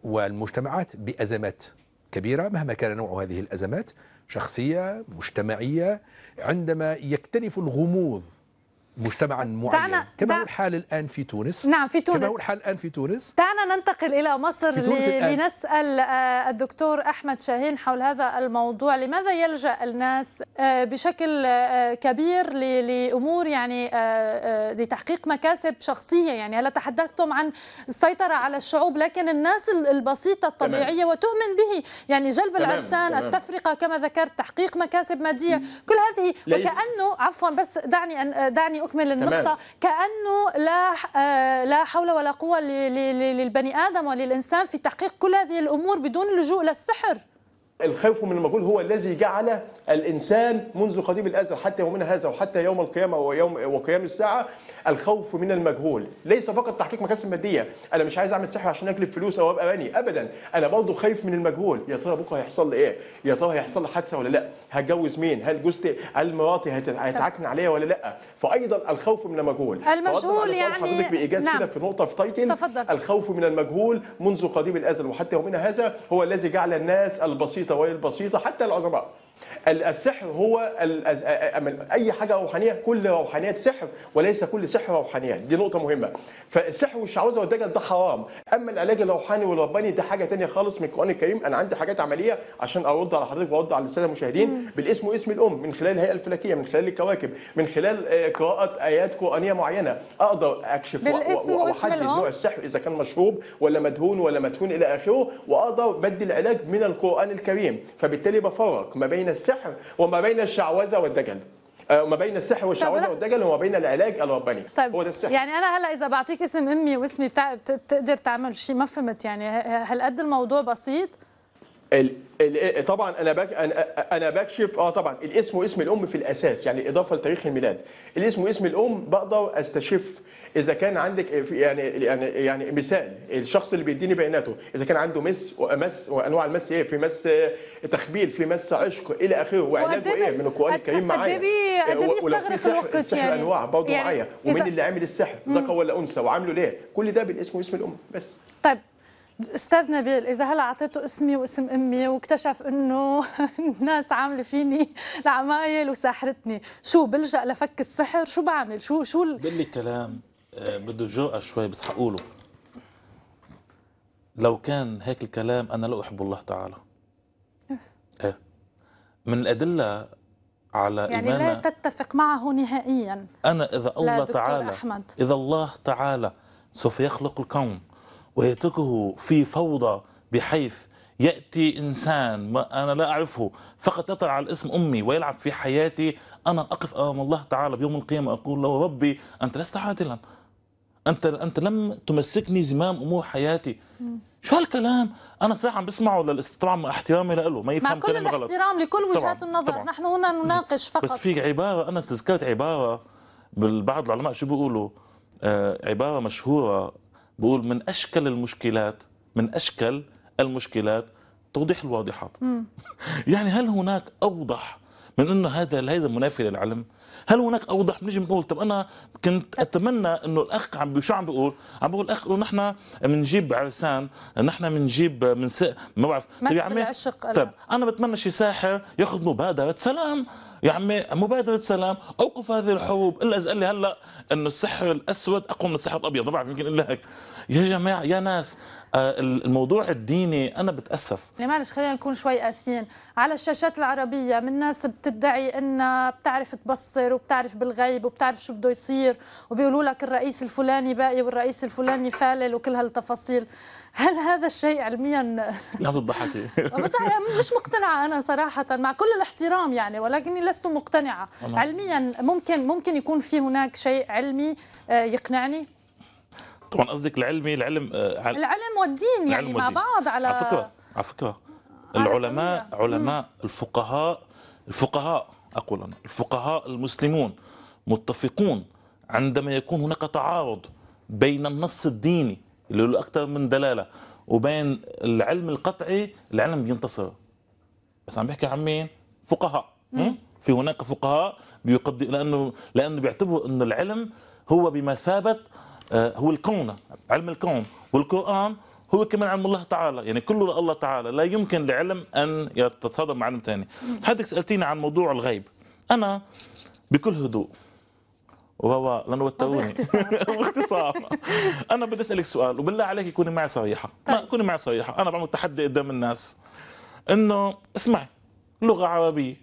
والمجتمعات بازمات كبيره مهما كان نوع هذه الازمات شخصيه مجتمعيه عندما يكتنف الغموض مجتمعا معين كما هو الحال الان في تونس نعم في تونس كما هو الحال الان في تونس دعنا ننتقل الى مصر ل... لنسال آه، الدكتور احمد شاهين حول هذا الموضوع لماذا يلجا الناس آه، بشكل آه، كبير لامور يعني لتحقيق مكاسب شخصيه يعني هلا تحدثتم عن السيطره على الشعوب لكن الناس البسيطه الطبيعيه تمام. وتؤمن به يعني جلب تمام. العرسان تمام. التفرقه كما ذكرت تحقيق مكاسب ماديه كل هذه وكانه عفوا بس دعني أن دعني اكمل النقطه كانه لا آه، لا حول ولا قوه للبني ادم وللانسان في تحقيق كل هذه الامور بدون اللجوء للسحر الخوف من المجهول هو الذي جعل الانسان منذ قديم الازل حتى يومنا هذا وحتى يوم القيامه ويوم وقيام الساعه الخوف من المجهول، ليس فقط تحقيق مكاسب ماديه، انا مش عايز اعمل سحر عشان اجلب فلوس او ابقى غني ابدا، انا برضه خايف من المجهول، يا ترى بكره هيحصل لي ايه؟ يا ترى هيحصل لي حادثه ولا لا؟ هتجوز مين؟ هل جوزتي هل مراتي هيتعكن عليا ولا لا؟ فايضا الخوف من المجهول المجهول يعني حضرتك بايجاز نعم. كده في نقطه في تايتل تفضل. الخوف من المجهول منذ قديم الازل وحتى يومنا هذا هو الذي جعل الناس البسيطه البسيطه وهي البسيطه حتى العظماء السحر هو اي حاجه روحانيه كل روحانيات سحر وليس كل سحر روحانيات دي نقطه مهمه فالسحر والشعوذه والدجل ده حرام اما العلاج الروحاني والرباني ده حاجه ثانيه خالص من القران الكريم انا عندي حاجات عمليه عشان ارد على حضرتك وارد على الساده المشاهدين بالاسم واسم الام من خلال الهيئه الفلكيه من خلال الكواكب من خلال آه، قراءه ايات قرانيه معينه اقدر اكشف واحدد نوع السحر اذا كان مشروب ولا مدهون ولا مدفون الى اخره واقدر بدي العلاج من القران الكريم فبالتالي بفرق ما بين بين السحر وما بين الشعوذه والدجل آه، ما بين السحر والشعوذه والدجل وما بين العلاج الرباني طيب هو ده السحر يعني انا هلا اذا بعطيك اسم امي واسمي بتاع بتقدر تعمل شيء ما فهمت يعني هل قد الموضوع بسيط ال... ال... إيه، طبعا انا بك... انا بكشف اه طبعا الاسم واسم الام في الاساس يعني اضافه لتاريخ الميلاد الاسم واسم الام بقدر استشف اذا كان عندك يعني يعني يعني مثال الشخص اللي بيديني بياناته اذا كان عنده مس ومس وانواع المس ايه في مس تخبيل في مس عشق الى اخره وعلاجه ايه من القران الكريم معايا قد ايه قد ايه بيستغرق الوقت يعني انواع برضه يعني معايا ومين اللي عامل السحر ذكر ولا انثى وعامله ليه كل ده بالاسم واسم الام بس طيب استاذ نبيل اذا هلا اعطيته اسمي واسم امي واكتشف انه الناس عامله فيني العمايل وساحرتني شو بلجا لفك السحر شو بعمل شو شو ال... باللي كلام آه، بده جرأة شوي بس حقوله لو كان هيك الكلام أنا لا أحب الله تعالى إيه, إيه. من الأدلة على يعني إيمانة لا تتفق معه نهائيا أنا إذا الله تعالى أحمد. إذا الله تعالى سوف يخلق الكون ويتركه في فوضى بحيث يأتي إنسان ما أنا لا أعرفه فقط يطلع على اسم أمي ويلعب في حياتي أنا أقف أمام الله تعالى بيوم القيامة أقول له ربي أنت لست عادلا انت انت لم تمسكني زمام امور حياتي شو هالكلام انا صراحه عم بسمعه للاست... مع احترامي له ما يفهم مع كل الاحترام غلط. لكل وجهات النظر طبعاً. نحن هنا نناقش فقط بس في عباره انا استذكرت عباره بعض العلماء شو بيقولوا آه عباره مشهوره بقول من اشكل المشكلات من اشكل المشكلات توضيح الواضحات يعني هل هناك اوضح من انه هذا هذا منافي للعلم هل هناك اوضح بنجي بنقول طب انا كنت اتمنى انه الاخ عم شو عم بيقول عم بيقول الاخ انه نحن بنجيب عرسان نحن بنجيب من س... ما بعرف طيب يا عمي طيب انا بتمنى شي ساحر ياخذ مبادره سلام يا عمي مبادرة سلام أوقف هذه الحروب إلا إذا قال لي هلا إنه السحر الأسود أقوى من السحر الأبيض ما بعرف يمكن إلا هيك يا جماعة يا ناس آه، الموضوع الديني انا بتاسف يعني معلش خلينا نكون شوي قاسيين على الشاشات العربيه من ناس بتدعي انها بتعرف تبصر وبتعرف بالغيب وبتعرف شو بده يصير وبيقولوا لك الرئيس الفلاني باقي والرئيس الفلاني فالل وكل هالتفاصيل هل هذا الشيء علميا لا بتضحكي مش مقتنعه انا صراحه مع كل الاحترام يعني ولكني لست مقتنعه علميا ممكن ممكن يكون في هناك شيء علمي آه، يقنعني طبعا قصدك العلمي العلم آه العلم والدين يعني العلم والدين. مع بعض على على فكره على فكره العلماء سمية. علماء م. الفقهاء الفقهاء اقول انا الفقهاء المسلمون متفقون عندما يكون هناك تعارض بين النص الديني اللي له اكثر من دلاله وبين العلم القطعي العلم بينتصر بس عم بحكي عن مين؟ فقهاء إيه؟ في هناك فقهاء بيقدم لانه لانه بيعتبروا انه العلم هو بمثابه آه، هو الكون علم الكون والقرآن هو كمان علم الله تعالى يعني كله الله تعالى لا يمكن لعلم أن يتصادم مع علم ثاني حضرتك سألتيني عن موضوع الغيب أنا بكل هدوء وهو لانه وتروني باختصار انا بدي اسالك سؤال وبالله عليك كوني معي صريحه طيب. كوني معي صريحه انا بعمل تحدي قدام الناس انه اسمعي لغه عربيه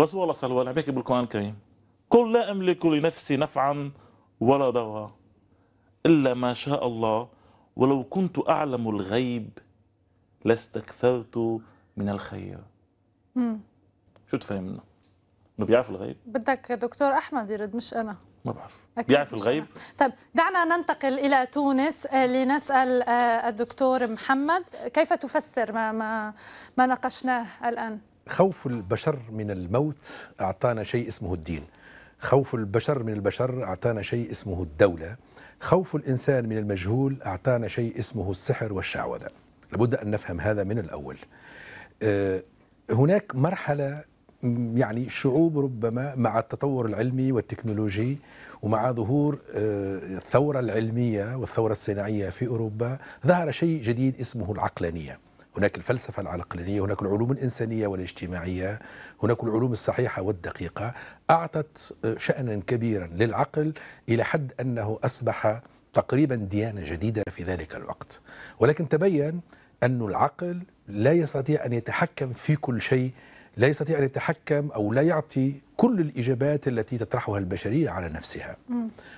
رسول الله صلى الله عليه وسلم بالقران الكريم قل لا املك لنفسي نفعا ولا دواء إلا ما شاء الله ولو كنت أعلم الغيب لاستكثرت من الخير مم. شو تفهمنا انه بيعرف الغيب بدك دكتور احمد يرد مش انا ما بعرف بيعرف الغيب طيب دعنا ننتقل الى تونس آه، لنسال آه، الدكتور محمد كيف تفسر ما ما ما ناقشناه الان خوف البشر من الموت اعطانا شيء اسمه الدين خوف البشر من البشر أعطانا شيء اسمه الدولة خوف الإنسان من المجهول أعطانا شيء اسمه السحر والشعوذة لابد أن نفهم هذا من الأول آه، هناك مرحلة يعني شعوب ربما مع التطور العلمي والتكنولوجي ومع ظهور آه، الثورة العلمية والثورة الصناعية في أوروبا ظهر شيء جديد اسمه العقلانية هناك الفلسفة العقلانية هناك العلوم الإنسانية والاجتماعية هناك العلوم الصحيحة والدقيقة أعطت آه، شأنا كبيرا للعقل إلى حد أنه أصبح تقريبا ديانة جديدة في ذلك الوقت ولكن تبين أن العقل لا يستطيع أن يتحكم في كل شيء لا يستطيع أن يتحكم أو لا يعطي كل الإجابات التي تطرحها البشرية على نفسها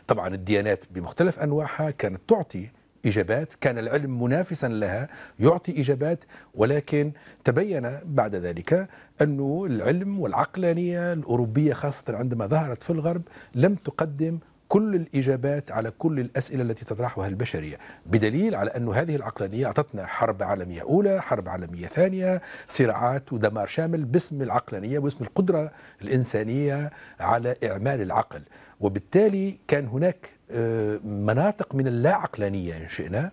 طبعا الديانات بمختلف أنواعها كانت تعطي إجابات كان العلم منافسا لها يعطي إجابات ولكن تبين بعد ذلك أن العلم والعقلانية الأوروبية خاصة عندما ظهرت في الغرب لم تقدم كل الإجابات على كل الأسئلة التي تطرحها البشرية بدليل على أن هذه العقلانية أعطتنا حرب عالمية أولى حرب عالمية ثانية صراعات ودمار شامل باسم العقلانية باسم القدرة الإنسانية على إعمال العقل وبالتالي كان هناك آه، مناطق من اللا عقلانيه ان شئنا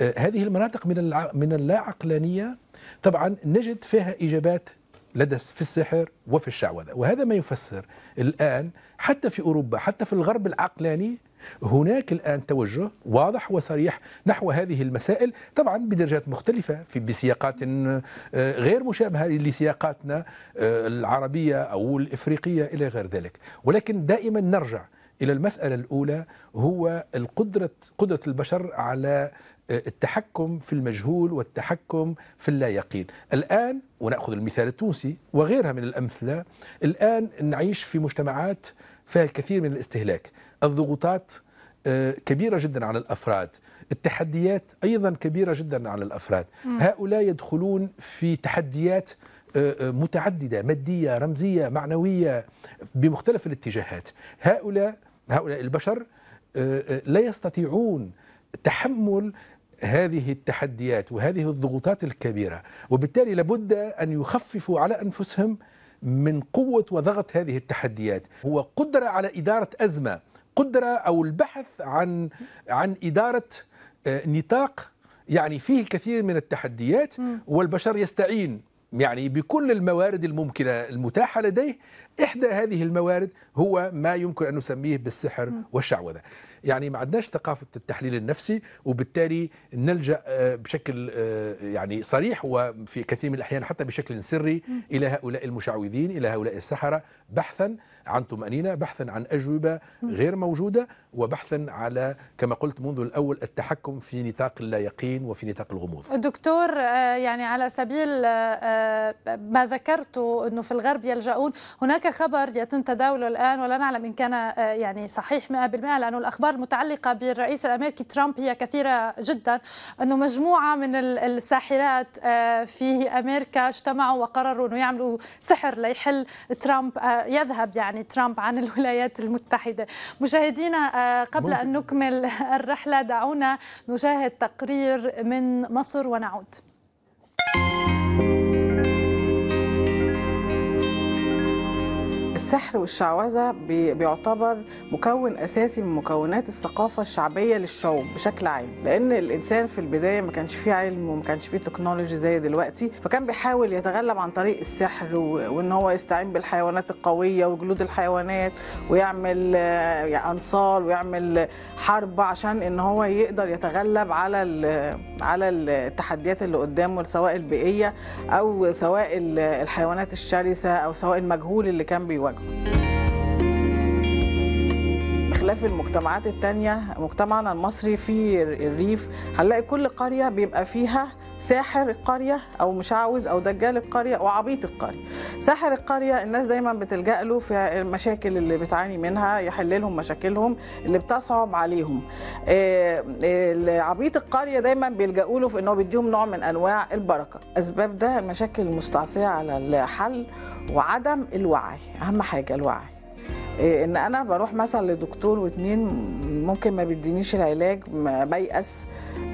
آه، هذه المناطق من من اللا عقلانيه طبعا نجد فيها اجابات لدى في السحر وفي الشعوذه وهذا ما يفسر الان حتى في اوروبا حتى في الغرب العقلاني هناك الآن توجه واضح وصريح نحو هذه المسائل طبعا بدرجات مختلفة في بسياقات آه، غير مشابهة لسياقاتنا العربية أو الإفريقية إلى غير ذلك ولكن دائما نرجع إلى المسألة الأولى هو القدرة قدرة البشر على آه، التحكم في المجهول والتحكم في اللا يقين الآن ونأخذ المثال التونسي وغيرها من الأمثلة الآن نعيش في مجتمعات فيها الكثير من الاستهلاك الضغوطات آه، كبيرة جدا على الأفراد التحديات أيضا كبيرة جدا على الأفراد هؤلاء يدخلون في تحديات آه، متعددة مادية رمزية معنوية بمختلف الاتجاهات هؤلاء هؤلاء البشر آه، آه، لا يستطيعون تحمل هذه التحديات وهذه الضغوطات الكبيرة وبالتالي لابد أن يخففوا على أنفسهم من قوة وضغط هذه التحديات هو قدرة على إدارة أزمة قدرة أو البحث عن عن إدارة آه، نطاق يعني فيه الكثير من التحديات والبشر يستعين يعني بكل الموارد الممكنة المتاحة لديه إحدى هذه الموارد هو ما يمكن أن نسميه بالسحر والشعوذة يعني ما عندناش ثقافة التحليل النفسي وبالتالي نلجأ آه، بشكل آه، يعني صريح وفي كثير من الأحيان حتى بشكل سري إلى هؤلاء المشعوذين إلى هؤلاء السحرة بحثا عن طمأنينة بحثا عن أجوبة غير موجودة وبحثا على كما قلت منذ الأول التحكم في نطاق اللا يقين وفي نطاق الغموض دكتور آه، يعني على سبيل ما ذكرته أنه في الغرب يلجأون هناك هناك خبر يتم تداوله الآن ولا نعلم إن كان آه، يعني صحيح 100% لأنه الأخبار المتعلقة بالرئيس الأمريكي ترامب هي كثيرة جدا أنه مجموعة من الساحرات آه، في أمريكا اجتمعوا وقرروا أنه يعملوا سحر ليحل ترامب آه، يذهب يعني ترامب عن الولايات المتحدة مشاهدينا قبل أن نكمل الرحلة دعونا نشاهد تقرير من مصر ونعود السحر والشعوذة بيعتبر مكون أساسي من مكونات الثقافة الشعبية للشعوب بشكل عام لأن الإنسان في البداية ما كانش فيه علم وما كانش فيه تكنولوجي زي دلوقتي فكان بيحاول يتغلب عن طريق السحر وإن هو يستعين بالحيوانات القوية وجلود الحيوانات ويعمل آه، يعني أنصال ويعمل حرب عشان إن هو يقدر يتغلب على على التحديات اللي قدامه سواء البيئية أو سواء الحيوانات الشرسة أو سواء المجهول اللي كان بيواجهه ないか بخلاف المجتمعات التانية مجتمعنا المصري في الريف هنلاقي كل قرية بيبقى فيها ساحر القرية أو مشعوذ أو دجال القرية وعبيط القرية ساحر القرية الناس دايما بتلجأ له في المشاكل اللي بتعاني منها يحل لهم مشاكلهم اللي بتصعب عليهم آه، آه، عبيط القرية دايما بيلجأوا له في أنه بيديهم نوع من أنواع البركة أسباب ده المشاكل المستعصية على الحل وعدم الوعي أهم حاجة الوعي إيه، ان انا بروح مثلا لدكتور واتنين ممكن ما بيدينيش العلاج بيأس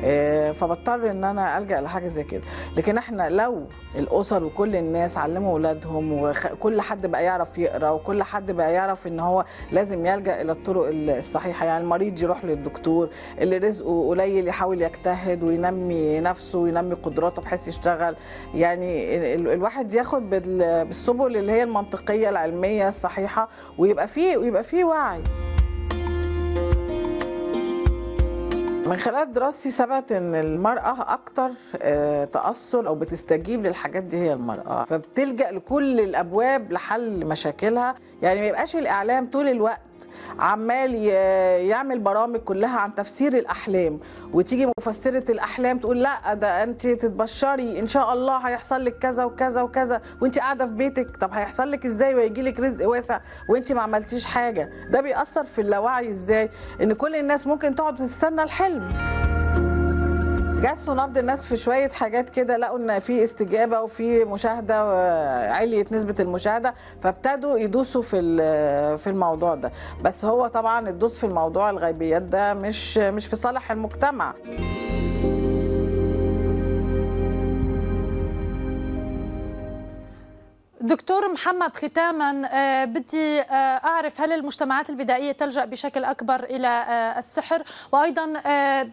إيه، فبضطر ان انا الجا لحاجه زي كده لكن احنا لو الاسر وكل الناس علموا اولادهم وكل حد بقى يعرف يقرا وكل حد بقى يعرف ان هو لازم يلجا الى الطرق الصحيحه يعني المريض يروح للدكتور اللي رزقه قليل يحاول يجتهد وينمي نفسه وينمي قدراته بحيث يشتغل يعني الواحد ياخد بالسبل اللي هي المنطقيه العلميه الصحيحه ويبقى في فيه ويبقى فيه وعي من خلال دراستي ثبت ان المراه اكتر آه، تاثر او بتستجيب للحاجات دي هي المراه فبتلجا لكل الابواب لحل مشاكلها يعني ما يبقاش الاعلام طول الوقت عمال يعمل برامج كلها عن تفسير الاحلام وتيجي مفسره الاحلام تقول لا ده انت تتبشري ان شاء الله هيحصل لك كذا وكذا وكذا وانت قاعده في بيتك طب هيحصل لك ازاي ويجي لك رزق واسع وانت ما عملتيش حاجه ده بيأثر في اللاوعي ازاي ان كل الناس ممكن تقعد تستنى الحلم جسوا نبض الناس في شويه حاجات كده لقوا ان في استجابه وفي مشاهده آه، عالية نسبه المشاهده فابتدوا يدوسوا في آه، في الموضوع ده بس هو طبعا الدوس في الموضوع الغيبيات ده مش مش في صالح المجتمع دكتور محمد ختاما آه، بدي آه، اعرف هل المجتمعات البدائيه تلجا بشكل اكبر الى آه، السحر وايضا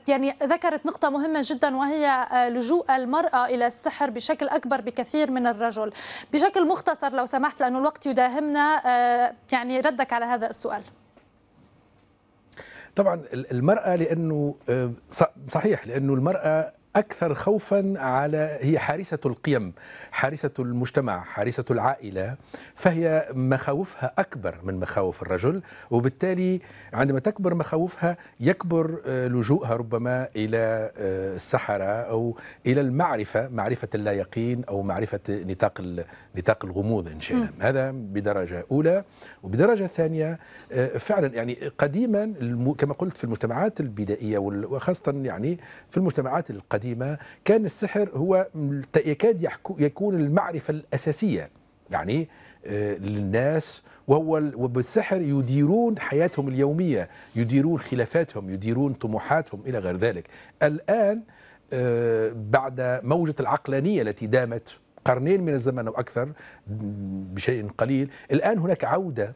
يعني ذكرت نقطه مهمه جدا وهي لجوء المراه الى السحر بشكل اكبر بكثير من الرجل بشكل مختصر لو سمحت لانه الوقت يداهمنا يعني ردك على هذا السؤال طبعا المراه لانه صحيح لانه المراه أكثر خوفا على هي حارسة القيم حارسة المجتمع حارسة العائلة فهي مخاوفها أكبر من مخاوف الرجل وبالتالي عندما تكبر مخاوفها يكبر آه، لجوءها ربما إلى آه، السحرة أو إلى المعرفة معرفة اللا يقين أو معرفة نطاق نطاق الغموض إن شئنا هذا بدرجة أولى وبدرجة ثانية آه، فعلا يعني قديما كما قلت في المجتمعات البدائية وخاصة يعني في المجتمعات القديمة كان السحر هو يكاد يكون المعرفة الأساسية يعني آه، للناس وهو وبالسحر يديرون حياتهم اليومية يديرون خلافاتهم يديرون طموحاتهم إلى غير ذلك الآن آه، بعد موجة العقلانية التي دامت قرنين من الزمن أو أكثر بشيء قليل الآن هناك عودة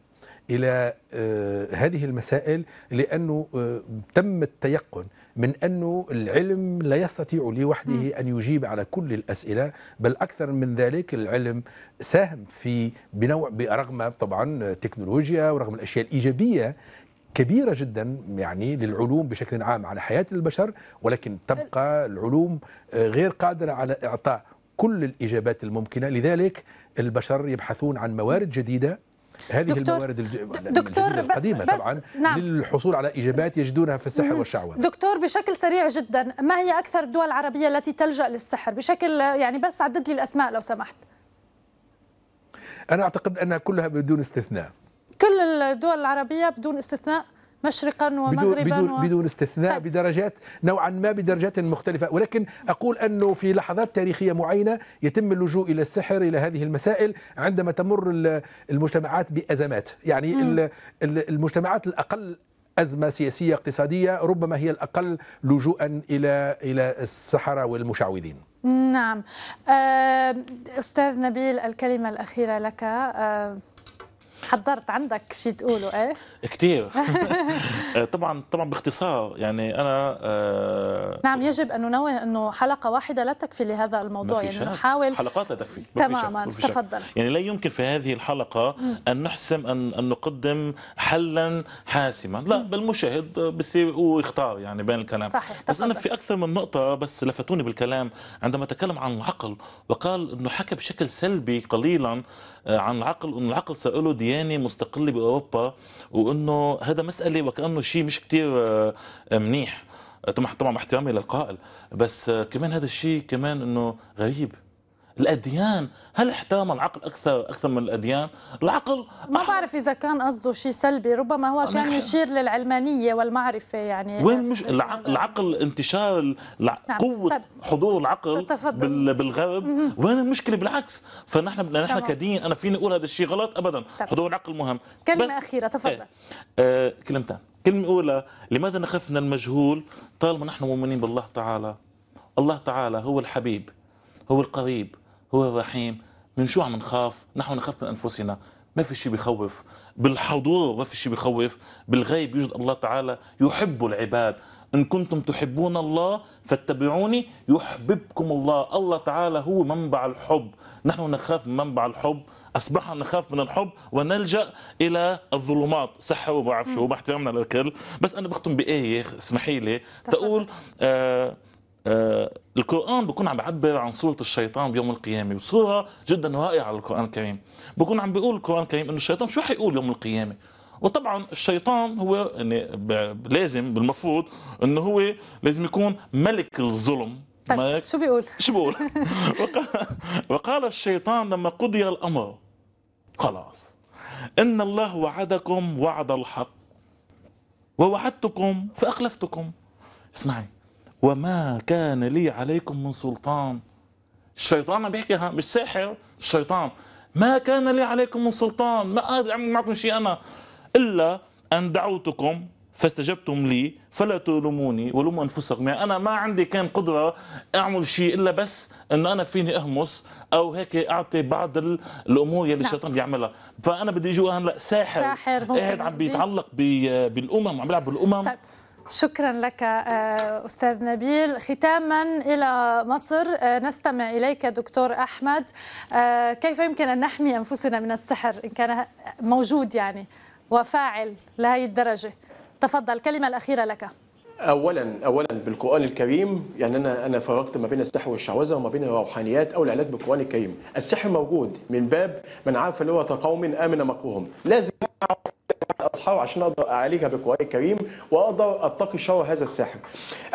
إلى آه، هذه المسائل لأنه آه، تم التيقن من أنه العلم لا يستطيع لوحده أن يجيب على كل الأسئلة بل أكثر من ذلك العلم ساهم في بنوع برغم طبعا تكنولوجيا ورغم الأشياء الإيجابية كبيره جدا يعني للعلوم بشكل عام على حياه البشر ولكن تبقى العلوم آه، غير قادره على اعطاء كل الإجابات الممكنة لذلك البشر يبحثون عن موارد جديدة هذه دكتور الموارد دكتور القديمه طبعا نعم. للحصول على اجابات يجدونها في السحر والشعوذه دكتور بشكل سريع جدا ما هي اكثر الدول العربيه التي تلجا للسحر بشكل يعني بس عدد لي الاسماء لو سمحت انا اعتقد انها كلها بدون استثناء كل الدول العربيه بدون استثناء مشرقا ومغربا بدون, و... بدون استثناء طيب. بدرجات نوعا ما بدرجات مختلفة ولكن أقول أنه في لحظات تاريخية معينة يتم اللجوء إلى السحر إلى هذه المسائل عندما تمر المجتمعات بأزمات يعني م. المجتمعات الأقل أزمة سياسية اقتصادية ربما هي الأقل لجوءا إلى إلى السحرة والمشعوذين نعم آه، أستاذ نبيل الكلمة الأخيرة لك آه، حضرت عندك شيء تقوله ايه كثير آه، طبعا طبعا باختصار يعني انا آه نعم يجب ان ننوه انه حلقه واحده لا تكفي لهذا الموضوع يعني نحاول حلقات لا تكفي تماما تفضل يعني لا يمكن في هذه الحلقه ان نحسم ان ان نقدم حلا حاسما لا بل المشاهد بصير هو يختار يعني بين الكلام صحيح. بس انا في اكثر من نقطه بس لفتوني بالكلام عندما تكلم عن العقل وقال انه حكى بشكل سلبي قليلا آه، عن العقل انه العقل سأله ديانه مستقله باوروبا وانه هذا مساله وكانه شيء مش كتير آه، آه، منيح طبعا احترامي للقائل بس كمان هذا الشيء كمان انه غريب الاديان هل احترم العقل اكثر اكثر من الاديان؟ العقل ما بعرف اذا كان قصده شيء سلبي، ربما هو كان يشير للعلمانيه والمعرفه يعني وين مش العقل, العقل انتشار نعم. قوه حضور العقل بال... بالغرب وين المشكله بالعكس فنحن بدنا نحن كدين انا فيني اقول هذا الشيء غلط ابدا طبعا. حضور العقل مهم كلمه بس... اخيره تفضل ايه. آه كلمتين كلمه اولى لماذا نخاف من المجهول طالما نحن مؤمنين بالله تعالى الله تعالى هو الحبيب هو القريب هو الرحيم من شو عم نخاف نحن نخاف من أنفسنا ما في شيء بخوف بالحضور ما في شيء بخوف بالغيب يوجد الله تعالى يحب العباد إن كنتم تحبون الله فاتبعوني يحببكم الله الله تعالى هو منبع الحب نحن نخاف من منبع الحب أصبحنا نخاف من الحب ونلجأ إلى الظلمات صحة وما بعرف شو بحكي احترامنا للكل بس أنا بختم بآية اسمحي لي تقول آه آه، القرآن بكون عم بعبر عن صورة الشيطان بيوم القيامة بصورة جدا رائعة للقرآن الكريم بكون عم بيقول القرآن الكريم إنه الشيطان شو حيقول يوم القيامة وطبعا الشيطان هو يعني لازم بالمفروض انه هو لازم يكون ملك الظلم طيب ملك شو بيقول؟ شو بيقول؟ وقال الشيطان لما قضي الامر خلاص ان الله وعدكم وعد الحق ووعدتكم فاخلفتكم اسمعي وما كان لي عليكم من سلطان الشيطان عم بيحكي مش ساحر الشيطان ما كان لي عليكم من سلطان ما قادر اعمل معكم شيء انا الا ان دعوتكم فاستجبتم لي فلا تلوموني ولوموا انفسكم يعني انا ما عندي كان قدره اعمل شيء الا بس انه انا فيني اهمس او هيك اعطي بعض الامور اللي نعم. الشيطان بيعملها فانا بدي اجي هلا ساحر ساحر قاعد عم بيتعلق بالامم عم بيلعب بالامم طيب. شكرا لك آه، استاذ نبيل ختاما الى مصر آه، نستمع اليك دكتور احمد آه، كيف يمكن ان نحمي انفسنا من السحر ان كان موجود يعني وفاعل لهذه الدرجه تفضل الكلمه الاخيره لك اولا اولا بالقران الكريم يعني انا انا فرقت ما بين السحر والشعوذه وما بين الروحانيات او العلاج بالقران الكريم السحر موجود من باب من عرف لغه قوم امن مكرهم لازم اصحابه عشان اقدر اعالجها بالقران الكريم واقدر اتقي شر هذا الساحر.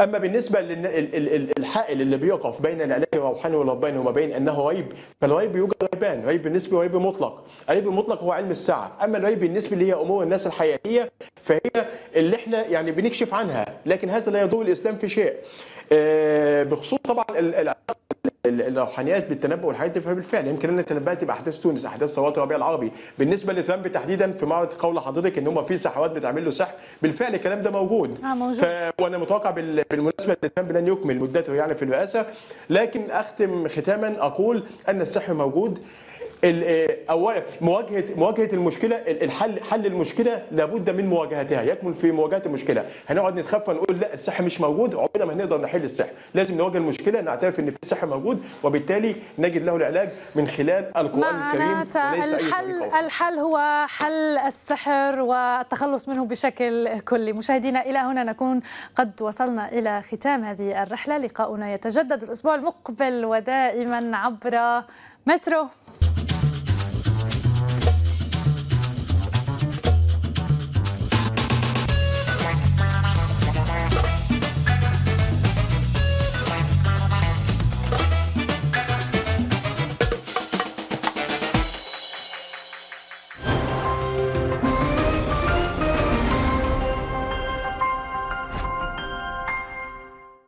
اما بالنسبه للحائل اللي بيقف بين العلاج الروحاني والرباني وما بين انه ريب فالريب يوجد ريبان ريب النسبي وريب مطلق. الريب المطلق هو علم الساعه، اما الريب النسبي اللي هي امور الناس الحياتيه فهي اللي احنا يعني بنكشف عنها، لكن هذا لا يضر الاسلام في شيء. آه، بخصوص طبعا العلاقه الروحانيات بالتنبؤ والحاجات دي فبالفعل يمكن انا تنبأت باحداث تونس احداث ثورات الربيع العربي بالنسبه لترامب تحديدا في معرض قول حضرتك ان هم في سحوات بتعمل له سحر بالفعل الكلام ده موجود اه موجود وانا متوقع بالمناسبه ان ترامب لن يكمل مدته يعني في الرئاسه لكن اختم ختاما اقول ان السحر موجود آه، اولا مواجهه مواجهه المشكله الحل حل المشكله لابد من مواجهتها يكمن في مواجهه المشكله هنقعد نتخفى نقول لا السحر مش موجود عمرنا ما هنقدر نحل السحر لازم نواجه المشكله نعترف ان في سحر موجود وبالتالي نجد له العلاج من خلال القران الكريم الحل الحل هو حل السحر والتخلص منه بشكل كلي مشاهدينا الى هنا نكون قد وصلنا الى ختام هذه الرحله لقاؤنا يتجدد الاسبوع المقبل ودائما عبر مترو